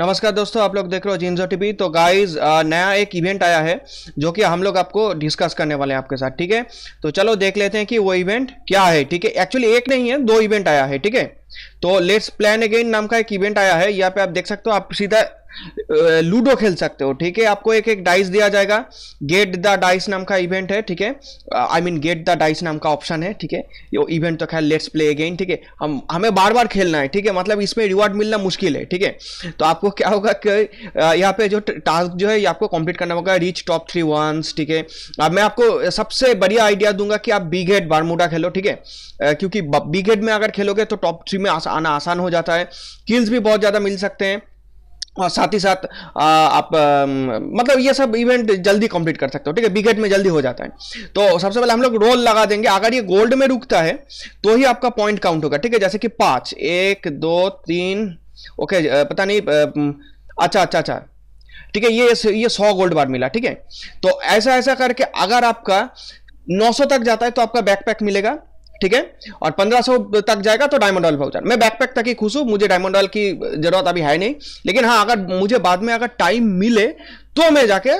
नमस्कार दोस्तों आप लोग देख रहे हो जींजो टीवी तो गाइज नया एक इवेंट आया है जो कि हम लोग आपको डिस्कस करने वाले हैं आपके साथ ठीक है तो चलो देख लेते हैं कि वो इवेंट क्या है ठीक है एक्चुअली एक नहीं है दो इवेंट आया है ठीक है तो लेट्स प्लान अगेन नाम का एक इवेंट आया है यहाँ पे आप देख सकते हो आप सीधा लूडो खेल सकते हो ठीक है आपको एक एक डाइस दिया जाएगा गेट द डाइस नाम का इवेंट है ठीक है I mean get the dice नाम का ऑप्शन है ठीक है ये इवेंट तो खैर लेट्स प्ले अगेन ठीक है हम हमें बार बार खेलना है ठीक है मतलब इसमें रिवॉर्ड मिलना मुश्किल है ठीक है तो आपको क्या होगा कि यहाँ पे जो टास्क जो है आपको कंप्लीट करना होगा रीच टॉप थ्री वंस ठीक है अब मैं आपको सबसे बढ़िया आइडिया दूंगा कि आप बी गेट बारमूडा खेलो ठीक है क्योंकि बी गेट में अगर खेलोगे तो टॉप थ्री में आना आसान हो जाता है किल्स भी बहुत ज़्यादा मिल सकते हैं और साथ ही साथ आप मतलब ये सब इवेंट जल्दी कंप्लीट कर सकते हो ठीक है बिगेट में जल्दी हो जाता है तो सबसे पहले हम लोग रोल लगा देंगे अगर ये गोल्ड में रुकता है तो ही आपका पॉइंट काउंट होगा ठीक है जैसे कि पाँच एक दो तीन ओके पता नहीं अच्छा अच्छा अच्छा ठीक है ये ये सौ गोल्ड बार मिला ठीक है तो ऐसा ऐसा करके अगर आपका 900 तक जाता है तो आपका बैकपैक मिलेगा ठीक है और 1500 तक जाएगा तो डायमंड ऑयल वाउचर मैं बैकपैक तक ही खुश हूँ मुझे डायमंड ऑयल की जरूरत अभी है नहीं लेकिन हाँ अगर मुझे बाद में अगर टाइम मिले तो मैं जाके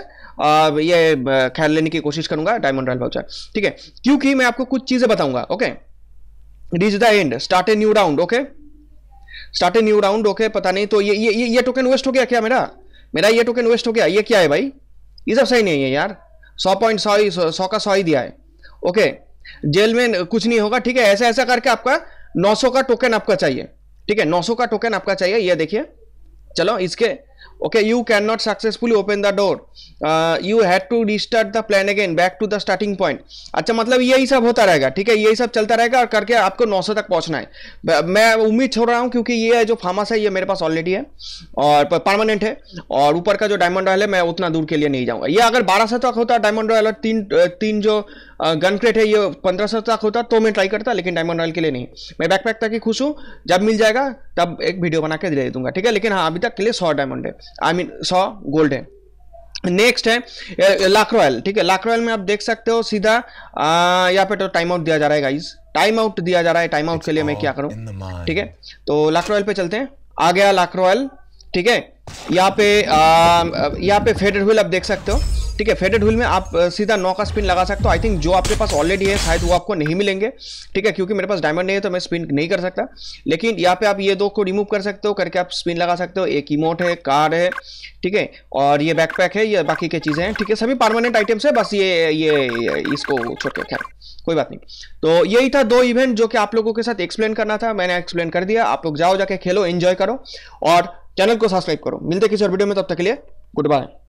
ये ख्याल लेने की कोशिश करूंगा डायमंड ऑयल वाउचर ठीक है क्योंकि मैं आपको कुछ चीजें बताऊंगा okay reach the end start a new round okay start a new round okay पता नहीं तो ये ये ये, ये टोकन वेस्ट हो गया क्या मेरा मेरा ये टोकन वेस्ट हो गया ये क्या है भाई ये सब सही नहीं है यार सौ पॉइंट सौ ही सौ का सौ ही दिया है ओके okay. जेल में कुछ नहीं होगा ठीक है ऐसा ऐसा करके आपका 900 का टोकन आपका चाहिए ठीक है 900 का टोकन आपका चाहिए ये देखिए चलो इसके okay you cannot successfully open the door uh, you had to restart the plan again back to the starting point अच्छा मतलब यही सब होता रहेगा ठीक है यही सब चलता रहेगा और करके आपको 900 तक पहुंचना है मैं उम्मीद छोड़ रहा हूं क्योंकि ये जो फार्मस है ये मेरे पास ऑलरेडी है और परमानेंट है और ऊपर का जो डायमंड रॉयल है मैं उतना दूर के लिए नहीं जाऊंगा ये अगर 1200 तक होता डायमंड रॉयल और तीन तीन जो गन क्रेट है ये 1500 तक होता तो मैं ट्राई करता लेकिन डायमंड रॉयल के लिए नहीं मैं बैकपैक तक ही खुश हूँ जब मिल जाएगा तब एक वीडियो बना के दे दूंगा ठीक है लेकिन हाँ अभी तक के लिए सौ डायमंड है आई मीन सौ गोल्ड है नेक्स्ट है लाख रॉयल ठीक है लाख रॉयल में आप देख सकते हो सीधा यहाँ पे तो टाइम आउट दिया जा रहा है गाइज टाइम आउट दिया जा रहा है टाइम आउट के लिए मैं क्या करूँ ठीक है तो लाख रॉयल पे चलते हैं आ गया लाख रॉयल ठीक है यहाँ पे यहाँ पे फेडर व्हील आप देख सकते हो ठीक है फेडेड व्हील में आप सीधा नौ का स्पिन लगा सकते हो आई थिंक जो आपके पास ऑलरेडी है शायद वो आपको नहीं मिलेंगे ठीक है क्योंकि मेरे पास डायमंड नहीं है तो मैं स्पिन नहीं कर सकता लेकिन यहाँ पे आप ये दो को रिमूव कर सकते हो करके आप स्पिन लगा सकते हो एक इमोट है कार है ठीक है और ये बैकपैक है ये बाकी के चीज़ें हैं ठीक है सभी परमानेंट आइटम्स है बस ये ये इसको छोटे के खैर कोई बात नहीं तो यही था दो इवेंट जो कि आप लोगों के साथ एक्सप्लेन करना था मैंने एक्सप्लेन कर दिया आप लोग जाओ जाके खेलो एंजॉय करो और चैनल को सब्सक्राइब करो मिलते किसी और वीडियो में तब तक के लिए गुड बाय